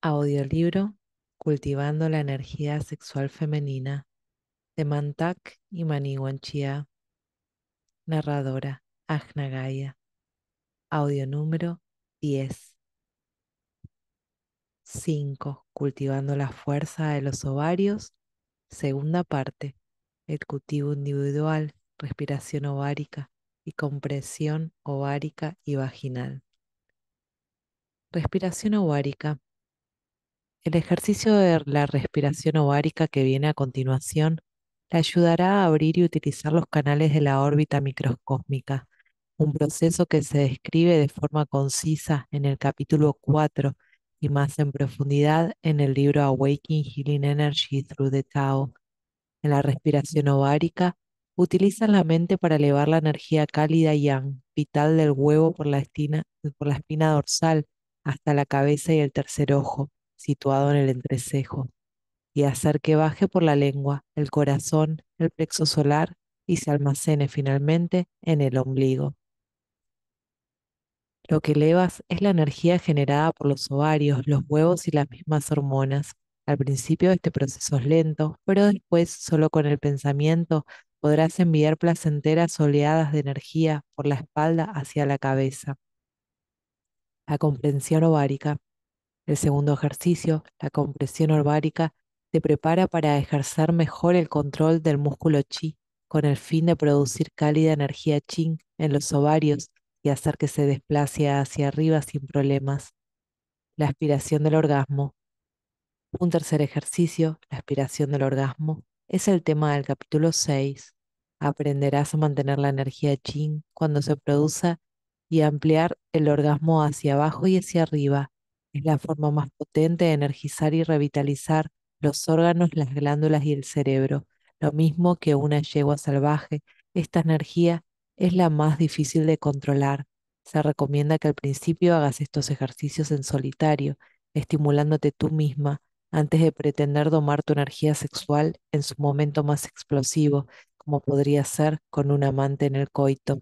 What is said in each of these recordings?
Audiolibro Cultivando la energía sexual femenina de Mantak y Maniwanchia. Narradora Ajna Audio número 10. 5. Cultivando la fuerza de los ovarios. Segunda parte. El cultivo individual, respiración ovárica y compresión ovárica y vaginal. Respiración ovárica el ejercicio de la respiración ovárica que viene a continuación le ayudará a abrir y utilizar los canales de la órbita microscósmica, un proceso que se describe de forma concisa en el capítulo 4 y más en profundidad en el libro Awakening Healing Energy Through the Tao. En la respiración ovárica, utilizan la mente para elevar la energía cálida yang, vital del huevo por la, por la espina dorsal hasta la cabeza y el tercer ojo situado en el entrecejo, y hacer que baje por la lengua, el corazón, el plexo solar y se almacene finalmente en el ombligo. Lo que elevas es la energía generada por los ovarios, los huevos y las mismas hormonas. Al principio este proceso es lento, pero después solo con el pensamiento podrás enviar placenteras oleadas de energía por la espalda hacia la cabeza. La comprensión ovárica el segundo ejercicio, la compresión orbárica, te prepara para ejercer mejor el control del músculo chi con el fin de producir cálida energía chi en los ovarios y hacer que se desplace hacia arriba sin problemas. La aspiración del orgasmo. Un tercer ejercicio, la aspiración del orgasmo, es el tema del capítulo 6. Aprenderás a mantener la energía chin cuando se produce y ampliar el orgasmo hacia abajo y hacia arriba es la forma más potente de energizar y revitalizar los órganos, las glándulas y el cerebro. Lo mismo que una yegua salvaje, esta energía es la más difícil de controlar. Se recomienda que al principio hagas estos ejercicios en solitario, estimulándote tú misma, antes de pretender domar tu energía sexual en su momento más explosivo, como podría ser con un amante en el coito.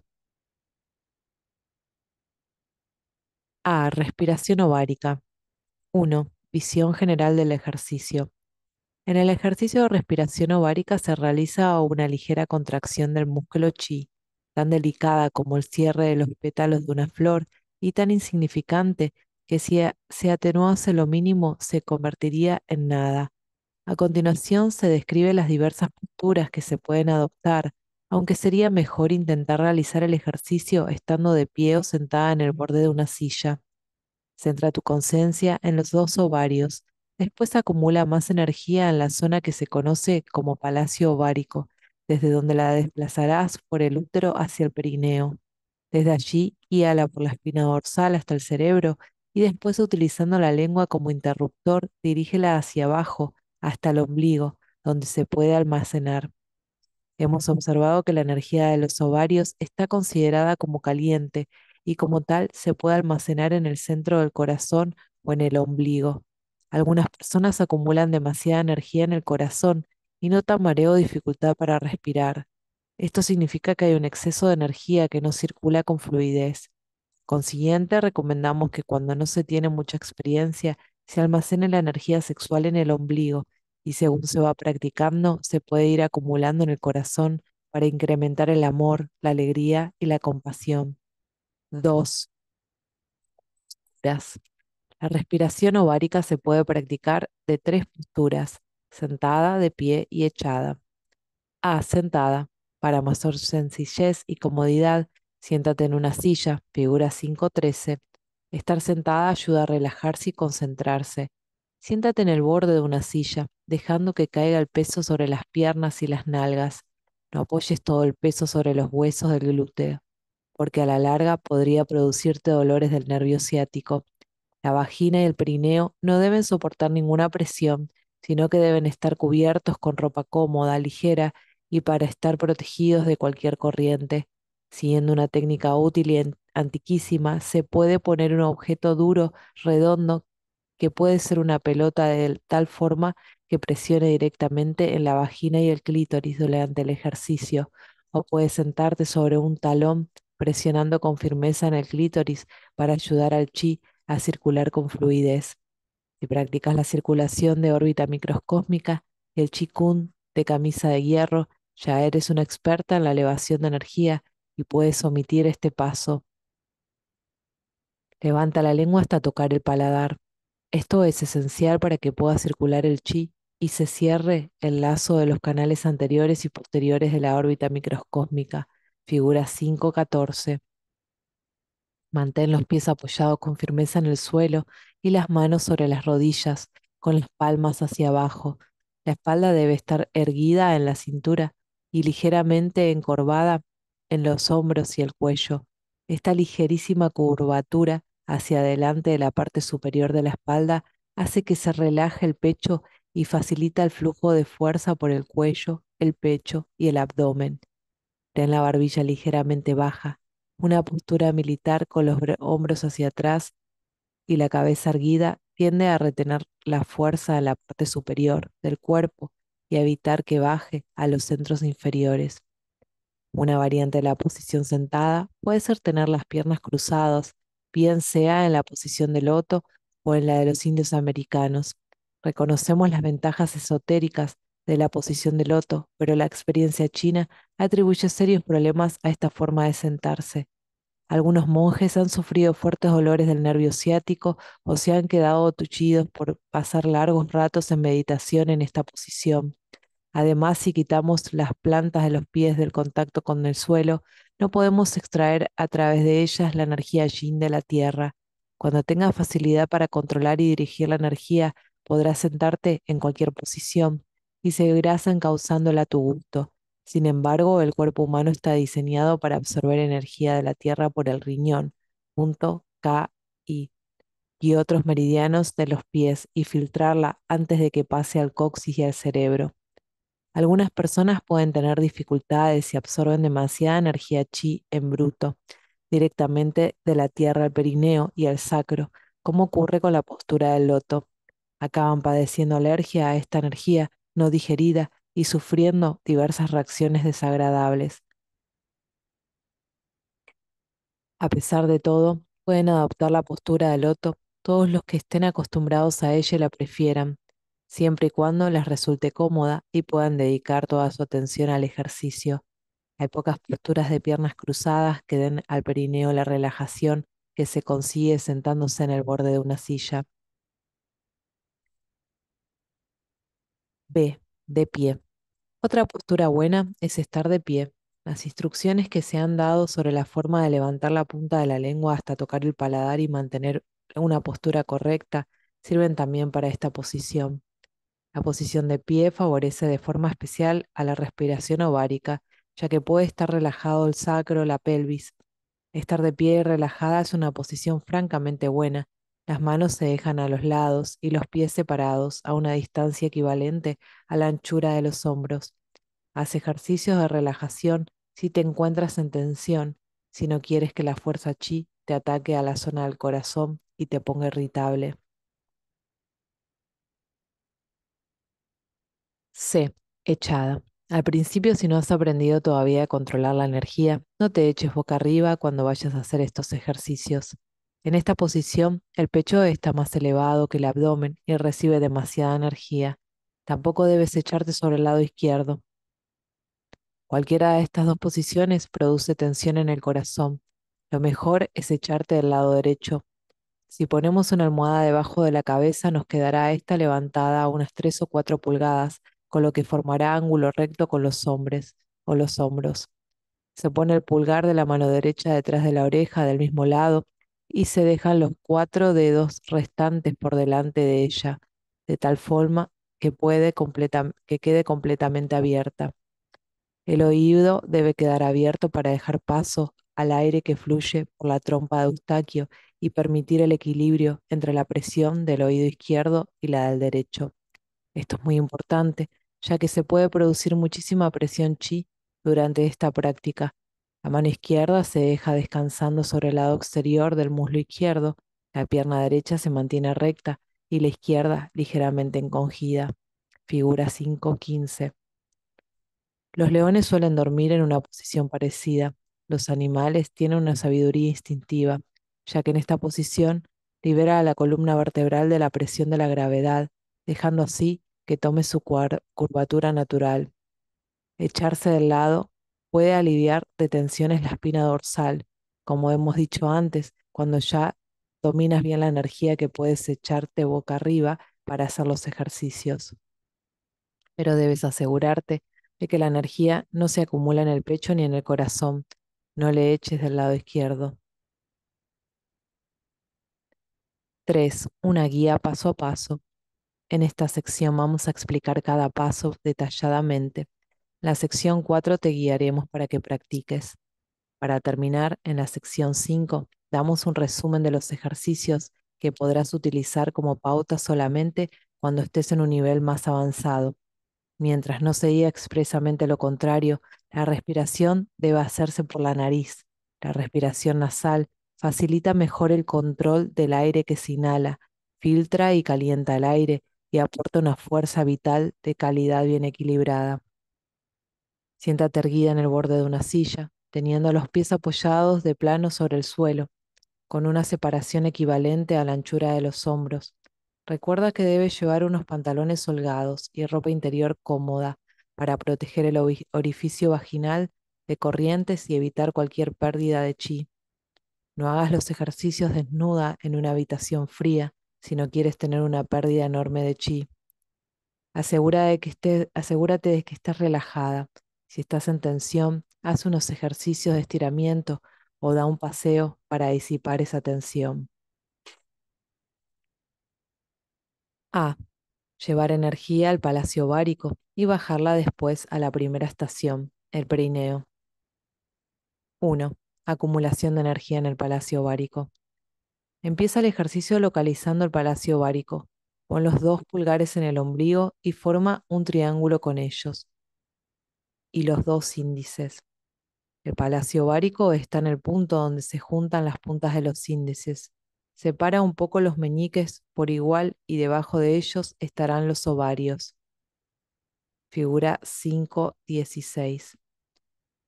A. Respiración ovárica. 1. Visión general del ejercicio. En el ejercicio de respiración ovárica se realiza una ligera contracción del músculo chi, tan delicada como el cierre de los pétalos de una flor y tan insignificante que si se atenuase lo mínimo se convertiría en nada. A continuación se describe las diversas posturas que se pueden adoptar aunque sería mejor intentar realizar el ejercicio estando de pie o sentada en el borde de una silla. Centra tu conciencia en los dos ovarios, después acumula más energía en la zona que se conoce como palacio ovárico, desde donde la desplazarás por el útero hacia el perineo. Desde allí, guíala por la espina dorsal hasta el cerebro y después utilizando la lengua como interruptor, dirígela hacia abajo, hasta el ombligo, donde se puede almacenar. Hemos observado que la energía de los ovarios está considerada como caliente y como tal se puede almacenar en el centro del corazón o en el ombligo. Algunas personas acumulan demasiada energía en el corazón y notan mareo o dificultad para respirar. Esto significa que hay un exceso de energía que no circula con fluidez. Consiguiente, recomendamos que cuando no se tiene mucha experiencia, se almacene la energía sexual en el ombligo y según se va practicando, se puede ir acumulando en el corazón para incrementar el amor, la alegría y la compasión. 2. La respiración ovárica se puede practicar de tres posturas, sentada, de pie y echada. A. Sentada. Para mayor sencillez y comodidad, siéntate en una silla, figura 5.13. Estar sentada ayuda a relajarse y concentrarse, Siéntate en el borde de una silla, dejando que caiga el peso sobre las piernas y las nalgas. No apoyes todo el peso sobre los huesos del glúteo, porque a la larga podría producirte dolores del nervio ciático. La vagina y el perineo no deben soportar ninguna presión, sino que deben estar cubiertos con ropa cómoda, ligera y para estar protegidos de cualquier corriente. Siguiendo una técnica útil y antiquísima, se puede poner un objeto duro, redondo, que puede ser una pelota de tal forma que presione directamente en la vagina y el clítoris durante el ejercicio, o puedes sentarte sobre un talón presionando con firmeza en el clítoris para ayudar al chi a circular con fluidez. Si practicas la circulación de órbita microscósmica el chi kun de camisa de hierro, ya eres una experta en la elevación de energía y puedes omitir este paso. Levanta la lengua hasta tocar el paladar. Esto es esencial para que pueda circular el chi y se cierre el lazo de los canales anteriores y posteriores de la órbita microscósmica, figura 5.14. Mantén los pies apoyados con firmeza en el suelo y las manos sobre las rodillas, con las palmas hacia abajo. La espalda debe estar erguida en la cintura y ligeramente encorvada en los hombros y el cuello. Esta ligerísima curvatura hacia adelante de la parte superior de la espalda hace que se relaje el pecho y facilita el flujo de fuerza por el cuello, el pecho y el abdomen. Ten la barbilla ligeramente baja, una postura militar con los hombros hacia atrás y la cabeza erguida tiende a retener la fuerza a la parte superior del cuerpo y a evitar que baje a los centros inferiores. Una variante de la posición sentada puede ser tener las piernas cruzadas bien sea en la posición del loto o en la de los indios americanos. Reconocemos las ventajas esotéricas de la posición del loto, pero la experiencia china atribuye serios problemas a esta forma de sentarse. Algunos monjes han sufrido fuertes dolores del nervio ciático o se han quedado tuchidos por pasar largos ratos en meditación en esta posición. Además, si quitamos las plantas de los pies del contacto con el suelo, no podemos extraer a través de ellas la energía yin de la Tierra. Cuando tengas facilidad para controlar y dirigir la energía, podrás sentarte en cualquier posición y seguirás encauzándola a tu gusto. Sin embargo, el cuerpo humano está diseñado para absorber energía de la Tierra por el riñón, punto K y, y otros meridianos de los pies y filtrarla antes de que pase al coxis y al cerebro. Algunas personas pueden tener dificultades si absorben demasiada energía chi en bruto, directamente de la tierra al perineo y al sacro, como ocurre con la postura del loto. Acaban padeciendo alergia a esta energía no digerida y sufriendo diversas reacciones desagradables. A pesar de todo, pueden adoptar la postura del loto todos los que estén acostumbrados a ella la prefieran siempre y cuando les resulte cómoda y puedan dedicar toda su atención al ejercicio. Hay pocas posturas de piernas cruzadas que den al perineo la relajación que se consigue sentándose en el borde de una silla. B. De pie. Otra postura buena es estar de pie. Las instrucciones que se han dado sobre la forma de levantar la punta de la lengua hasta tocar el paladar y mantener una postura correcta sirven también para esta posición. La posición de pie favorece de forma especial a la respiración ovárica, ya que puede estar relajado el sacro, la pelvis. Estar de pie y relajada es una posición francamente buena. Las manos se dejan a los lados y los pies separados a una distancia equivalente a la anchura de los hombros. Haz ejercicios de relajación si te encuentras en tensión, si no quieres que la fuerza chi te ataque a la zona del corazón y te ponga irritable. C. Echada. Al principio, si no has aprendido todavía a controlar la energía, no te eches boca arriba cuando vayas a hacer estos ejercicios. En esta posición, el pecho está más elevado que el abdomen y recibe demasiada energía. Tampoco debes echarte sobre el lado izquierdo. Cualquiera de estas dos posiciones produce tensión en el corazón. Lo mejor es echarte del lado derecho, si ponemos una almohada debajo de la cabeza, nos quedará esta levantada a unas 3 o 4 pulgadas con lo que formará ángulo recto con los hombres, o los hombros. Se pone el pulgar de la mano derecha detrás de la oreja del mismo lado y se dejan los cuatro dedos restantes por delante de ella, de tal forma que, puede que quede completamente abierta. El oído debe quedar abierto para dejar paso al aire que fluye por la trompa de Eustaquio y permitir el equilibrio entre la presión del oído izquierdo y la del derecho. Esto es muy importante ya que se puede producir muchísima presión chi durante esta práctica. La mano izquierda se deja descansando sobre el lado exterior del muslo izquierdo, la pierna derecha se mantiene recta y la izquierda ligeramente encogida. Figura 5.15. Los leones suelen dormir en una posición parecida. Los animales tienen una sabiduría instintiva, ya que en esta posición libera a la columna vertebral de la presión de la gravedad, dejando así que tome su curvatura natural. Echarse del lado puede aliviar de tensiones la espina dorsal, como hemos dicho antes, cuando ya dominas bien la energía que puedes echarte boca arriba para hacer los ejercicios. Pero debes asegurarte de que la energía no se acumula en el pecho ni en el corazón. No le eches del lado izquierdo. 3. Una guía paso a paso en esta sección vamos a explicar cada paso detalladamente. la sección 4 te guiaremos para que practiques. Para terminar, en la sección 5 damos un resumen de los ejercicios que podrás utilizar como pauta solamente cuando estés en un nivel más avanzado. Mientras no se diga expresamente lo contrario, la respiración debe hacerse por la nariz. La respiración nasal facilita mejor el control del aire que se inhala, filtra y calienta el aire y aporta una fuerza vital de calidad bien equilibrada. Siéntate erguida en el borde de una silla, teniendo los pies apoyados de plano sobre el suelo, con una separación equivalente a la anchura de los hombros. Recuerda que debes llevar unos pantalones holgados y ropa interior cómoda para proteger el orificio vaginal de corrientes y evitar cualquier pérdida de chi. No hagas los ejercicios desnuda en una habitación fría, si no quieres tener una pérdida enorme de chi. Asegura de que asegúrate de que estés relajada. Si estás en tensión, haz unos ejercicios de estiramiento o da un paseo para disipar esa tensión. A. Llevar energía al palacio bárico y bajarla después a la primera estación, el perineo. 1. Acumulación de energía en el palacio ovárico. Empieza el ejercicio localizando el palacio ovárico. Pon los dos pulgares en el ombligo y forma un triángulo con ellos. Y los dos índices. El palacio ovárico está en el punto donde se juntan las puntas de los índices. Separa un poco los meñiques por igual y debajo de ellos estarán los ovarios. Figura 5.16.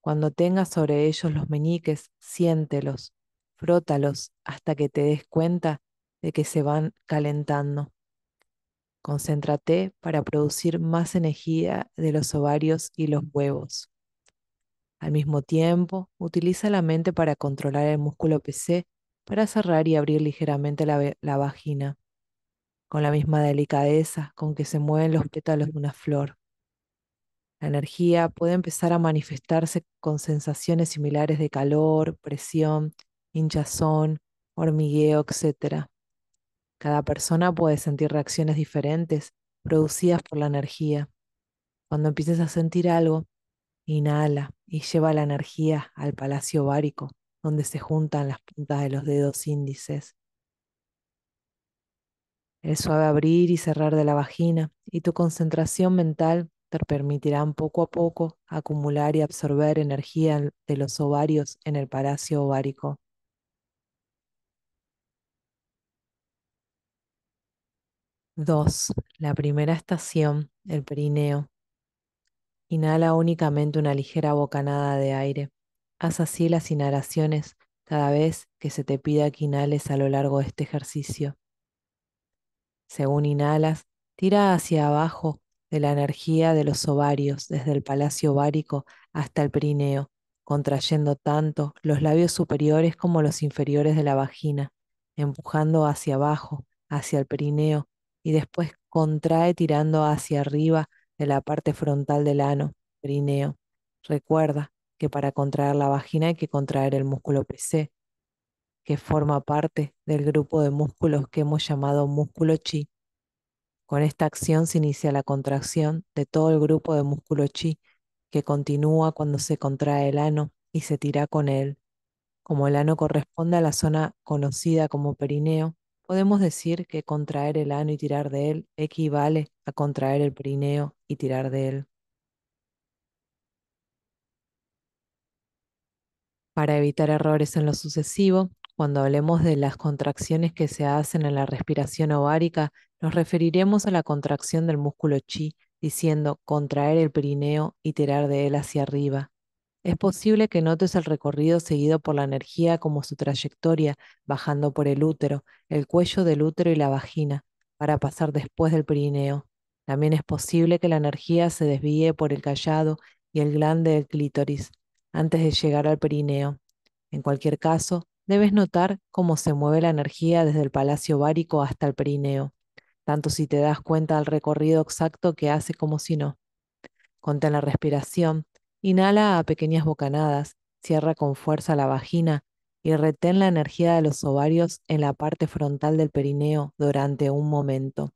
Cuando tengas sobre ellos los meñiques, siéntelos frótalos hasta que te des cuenta de que se van calentando. Concéntrate para producir más energía de los ovarios y los huevos. Al mismo tiempo, utiliza la mente para controlar el músculo PC para cerrar y abrir ligeramente la, vagina, con la misma delicadeza con que se mueven los pétalos de una flor. La energía puede empezar a manifestarse con sensaciones similares de calor, presión hinchazón, hormigueo, etc. Cada persona puede sentir reacciones diferentes producidas por la energía. Cuando empieces a sentir algo, inhala y lleva la energía al palacio ovárico, donde se juntan las puntas de los dedos índices. El suave abrir y cerrar de la vagina y tu concentración mental te permitirán poco a poco acumular y absorber energía de los ovarios en el palacio ovárico. 2. La primera estación, el perineo. Inhala únicamente una ligera bocanada de aire. Haz así las inhalaciones cada vez que se te pida que inhales a lo largo de este ejercicio. Según inhalas, tira hacia abajo de la energía de los ovarios desde el palacio ovárico hasta el perineo, contrayendo tanto los labios superiores como los inferiores de la vagina, empujando hacia abajo, hacia el perineo y después contrae tirando hacia arriba de la parte frontal del ano, perineo. Recuerda que para contraer la vagina hay que contraer el músculo PC, que forma parte del grupo de músculos que hemos llamado músculo chi. Con esta acción se inicia la contracción de todo el grupo de músculo chi, que continúa cuando se contrae el ano y se tira con él. Como el ano corresponde a la zona conocida como perineo, podemos decir que contraer el ano y tirar de él equivale a contraer el perineo y tirar de él. Para evitar errores en lo sucesivo, cuando hablemos de las contracciones que se hacen en la respiración ovárica, nos referiremos a la contracción del músculo chi, diciendo contraer el perineo y tirar de él hacia arriba. Es posible que notes el recorrido seguido por la energía como su trayectoria, bajando por el útero, el cuello del útero y la vagina, para pasar después del perineo. También es posible que la energía se desvíe por el callado y el glande del clítoris, antes de llegar al perineo. En cualquier caso, debes notar cómo se mueve la energía desde el palacio bárico hasta el perineo, tanto si te das cuenta del recorrido exacto que hace como si no. en la respiración, Inhala a pequeñas bocanadas, cierra con fuerza la vagina y retén la energía de los ovarios en la parte frontal del perineo durante un momento.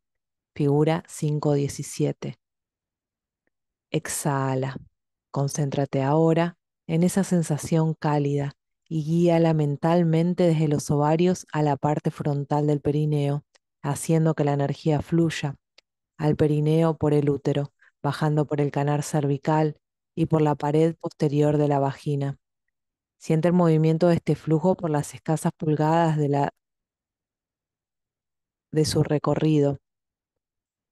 Figura 517. Exhala. Concéntrate ahora en esa sensación cálida y guíala mentalmente desde los ovarios a la parte frontal del perineo, haciendo que la energía fluya al perineo por el útero, bajando por el canal cervical y por la pared posterior de la vagina. Siente el movimiento de este flujo por las escasas pulgadas de, la, de su recorrido.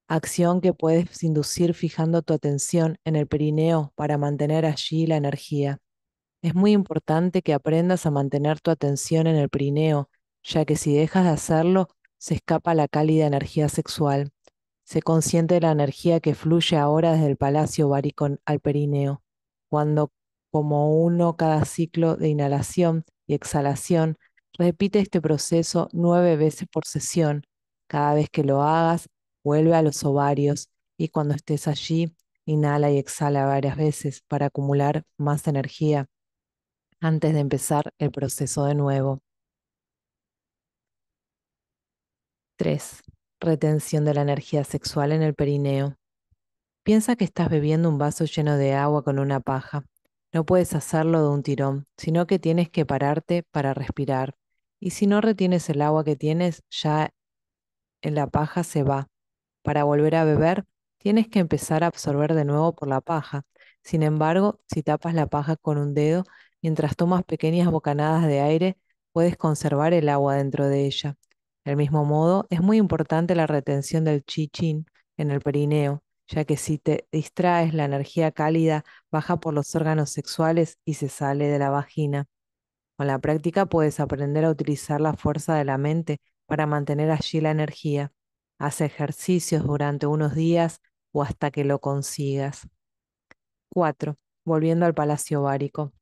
Acción que puedes inducir fijando tu atención en el perineo para mantener allí la energía. Es muy importante que aprendas a mantener tu atención en el perineo, ya que si dejas de hacerlo, se escapa la cálida energía sexual. Se consciente de la energía que fluye ahora desde el Palacio Baricón al perineo, cuando como uno cada ciclo de inhalación y exhalación, repite este proceso nueve veces por sesión. Cada vez que lo hagas, vuelve a los ovarios y cuando estés allí, inhala y exhala varias veces para acumular más energía antes de empezar el proceso de nuevo. 3 retención de la energía sexual en el perineo. Piensa que estás bebiendo un vaso lleno de agua con una paja. No puedes hacerlo de un tirón, sino que tienes que pararte para respirar. Y si no retienes el agua que tienes, ya en la paja se va. Para volver a beber, tienes que empezar a absorber de nuevo por la paja. Sin embargo, si tapas la paja con un dedo, mientras tomas pequeñas bocanadas de aire, puedes conservar el agua dentro de ella. Del mismo modo, es muy importante la retención del chichín en el perineo, ya que si te distraes, la energía cálida baja por los órganos sexuales y se sale de la vagina. Con la práctica puedes aprender a utilizar la fuerza de la mente para mantener allí la energía. Haz ejercicios durante unos días o hasta que lo consigas. 4. Volviendo al palacio bárico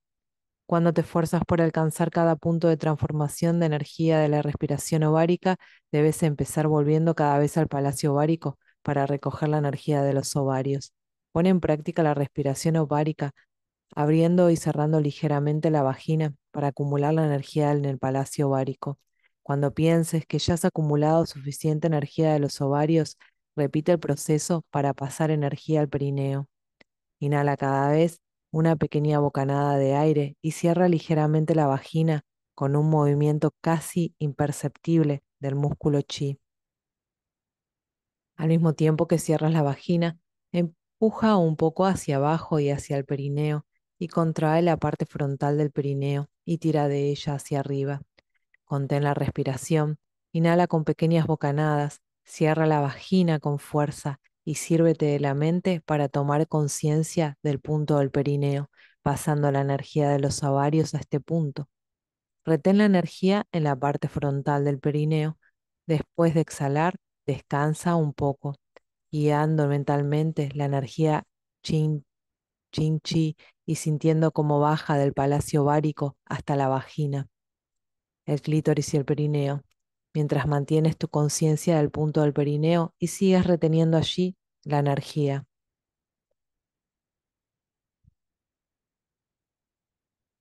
cuando te esfuerzas por alcanzar cada punto de transformación de energía de la respiración ovárica, debes empezar volviendo cada vez al palacio ovárico para recoger la energía de los ovarios. Pon en práctica la respiración ovárica, abriendo y cerrando ligeramente la vagina para acumular la energía en el palacio ovárico. Cuando pienses que ya has acumulado suficiente energía de los ovarios, repite el proceso para pasar energía al perineo. Inhala cada vez una pequeña bocanada de aire y cierra ligeramente la vagina con un movimiento casi imperceptible del músculo chi. Al mismo tiempo que cierras la vagina, empuja un poco hacia abajo y hacia el perineo y contrae la parte frontal del perineo y tira de ella hacia arriba. Contén la respiración, inhala con pequeñas bocanadas, cierra la vagina con fuerza y sírvete de la mente para tomar conciencia del punto del perineo, pasando la energía de los ovarios a este punto. Retén la energía en la parte frontal del perineo. Después de exhalar, descansa un poco, guiando mentalmente la energía chin, chin chi y sintiendo cómo baja del palacio ovárico hasta la vagina, el clítoris y el perineo mientras mantienes tu conciencia del punto del perineo y sigues reteniendo allí la energía.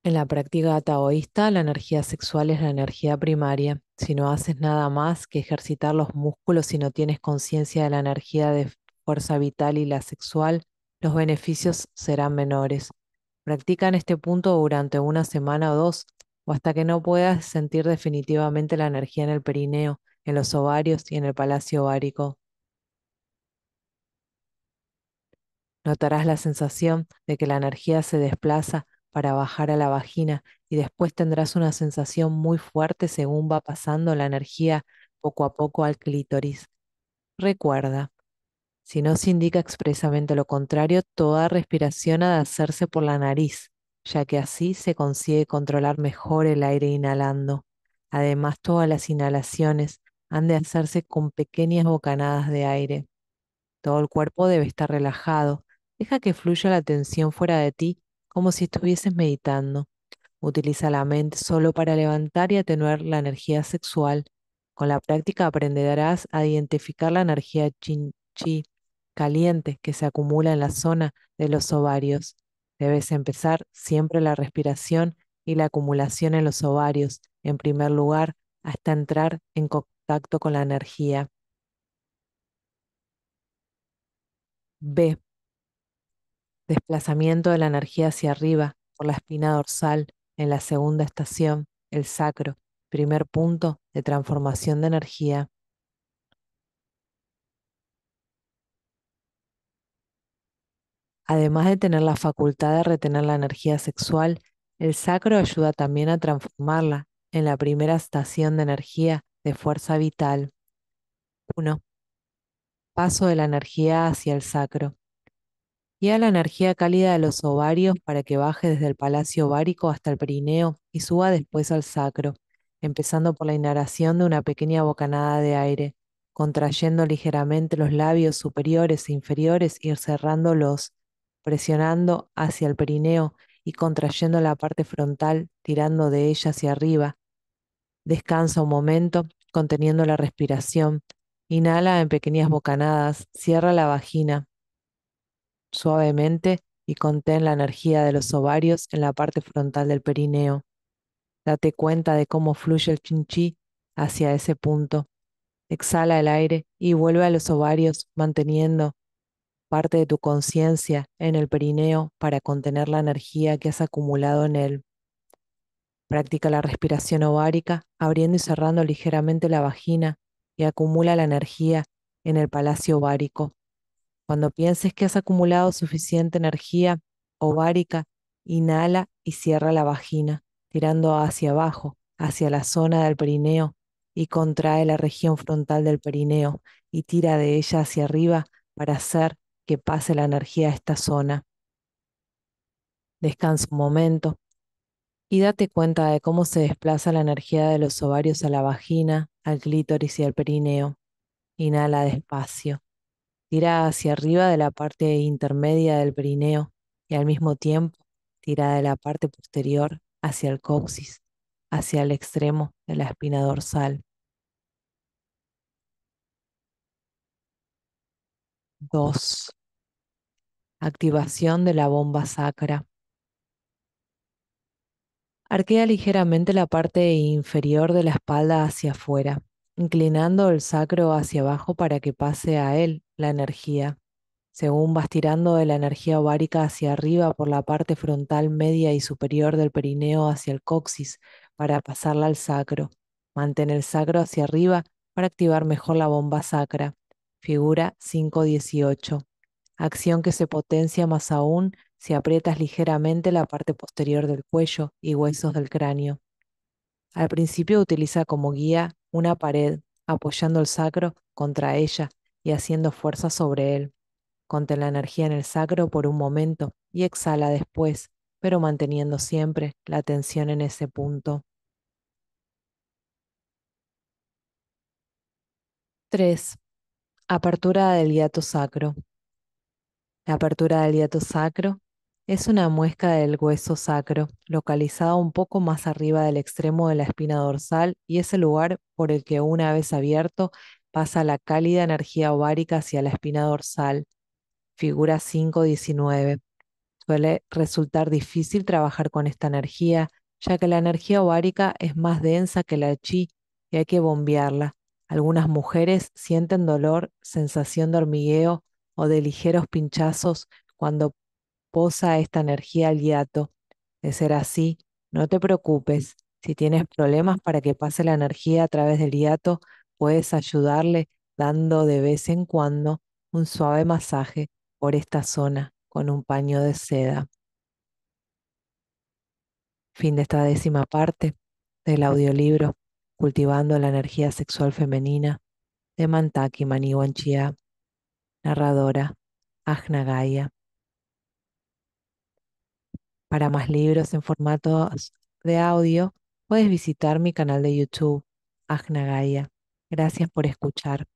En la práctica taoísta, la energía sexual es la energía primaria. Si no haces nada más que ejercitar los músculos y no tienes conciencia de la energía de fuerza vital y la sexual, los beneficios serán menores. Practica en este punto durante una semana o dos, o hasta que no puedas sentir definitivamente la energía en el perineo, en los ovarios y en el palacio ovárico. Notarás la sensación de que la energía se desplaza para bajar a la vagina y después tendrás una sensación muy fuerte según va pasando la energía poco a poco al clítoris. Recuerda, si no se indica expresamente lo contrario, toda respiración ha de hacerse por la nariz, ya que así se consigue controlar mejor el aire inhalando. Además, todas las inhalaciones han de hacerse con pequeñas bocanadas de aire. Todo el cuerpo debe estar relajado, Deja que fluya la atención fuera de ti como si estuvieses meditando. Utiliza la mente solo para levantar y atenuar la energía sexual. Con la práctica aprenderás a identificar la energía chin chi caliente que se acumula en la zona de los ovarios. Debes empezar siempre la respiración y la acumulación en los ovarios, en primer lugar, hasta entrar en contacto con la energía. B desplazamiento de la energía hacia arriba por la espina dorsal en la segunda estación, el sacro, primer punto de transformación de energía. Además de tener la facultad de retener la energía sexual, el sacro ayuda también a transformarla en la primera estación de energía de fuerza vital. 1. Paso de la energía hacia el sacro guía la energía cálida de los ovarios para que baje desde el palacio ovárico hasta el perineo y suba después al sacro, empezando por la inhalación de una pequeña bocanada de aire, contrayendo ligeramente los labios superiores e inferiores y cerrándolos, presionando hacia el perineo y contrayendo la parte frontal, tirando de ella hacia arriba. Descansa un momento, conteniendo la respiración. Inhala en pequeñas bocanadas, cierra la vagina, suavemente y contén la energía de los ovarios en la parte frontal del perineo. Date cuenta de cómo fluye el chinchi hacia ese punto. Exhala el aire y vuelve a los ovarios manteniendo parte de tu conciencia en el perineo para contener la energía que has acumulado en él. Practica la respiración ovárica abriendo y cerrando ligeramente la vagina y acumula la energía en el palacio ovárico. Cuando pienses que has acumulado suficiente energía ovárica, inhala y cierra la vagina, tirando hacia abajo, hacia la zona del perineo, y contrae la región frontal del perineo y tira de ella hacia arriba para hacer que pase la energía a esta zona. Descansa un momento y date cuenta de cómo se desplaza la energía de los ovarios a la vagina, al clítoris y al perineo. Inhala despacio tira hacia arriba de la parte intermedia del perineo y al mismo tiempo tira de la parte posterior hacia el coxis, hacia el extremo de la espina dorsal. 2. Activación de la bomba sacra. Arquea ligeramente la parte inferior de la espalda hacia afuera, inclinando el sacro hacia abajo para que pase a él la energía. Según vas tirando de la energía ovárica hacia arriba por la parte frontal media y superior del perineo hacia el coxis para pasarla al sacro. Mantén el sacro hacia arriba para activar mejor la bomba sacra. Figura 518. Acción que se potencia más aún si aprietas ligeramente la parte posterior del cuello y huesos del cráneo. Al principio utiliza como guía una pared, apoyando el sacro contra ella y haciendo fuerza sobre él. Contén la energía en el sacro por un momento y exhala después, pero manteniendo siempre la tensión en ese punto. 3. Apertura del hiato sacro. La apertura del hiato sacro es una muesca del hueso sacro, localizada un poco más arriba del extremo de la espina dorsal y es el lugar por el que una vez abierto pasa la cálida energía ovárica hacia la espina dorsal, figura 5.19. Suele resultar difícil trabajar con esta energía, ya que la energía ovárica es más densa que la chi y hay que bombearla. Algunas mujeres sienten dolor, sensación de hormigueo o de ligeros pinchazos cuando posa esta energía al hiato. De ser así, no te preocupes. Si tienes problemas para que pase la energía a través del hiato, puedes ayudarle dando de vez en cuando un suave masaje por esta zona con un paño de seda. Fin de esta décima parte del audiolibro Cultivando la energía sexual femenina de Mantaki Maniwanchia, narradora Ajna Para más libros en formato de audio, puedes visitar mi canal de YouTube, Ajna Gracias por escuchar.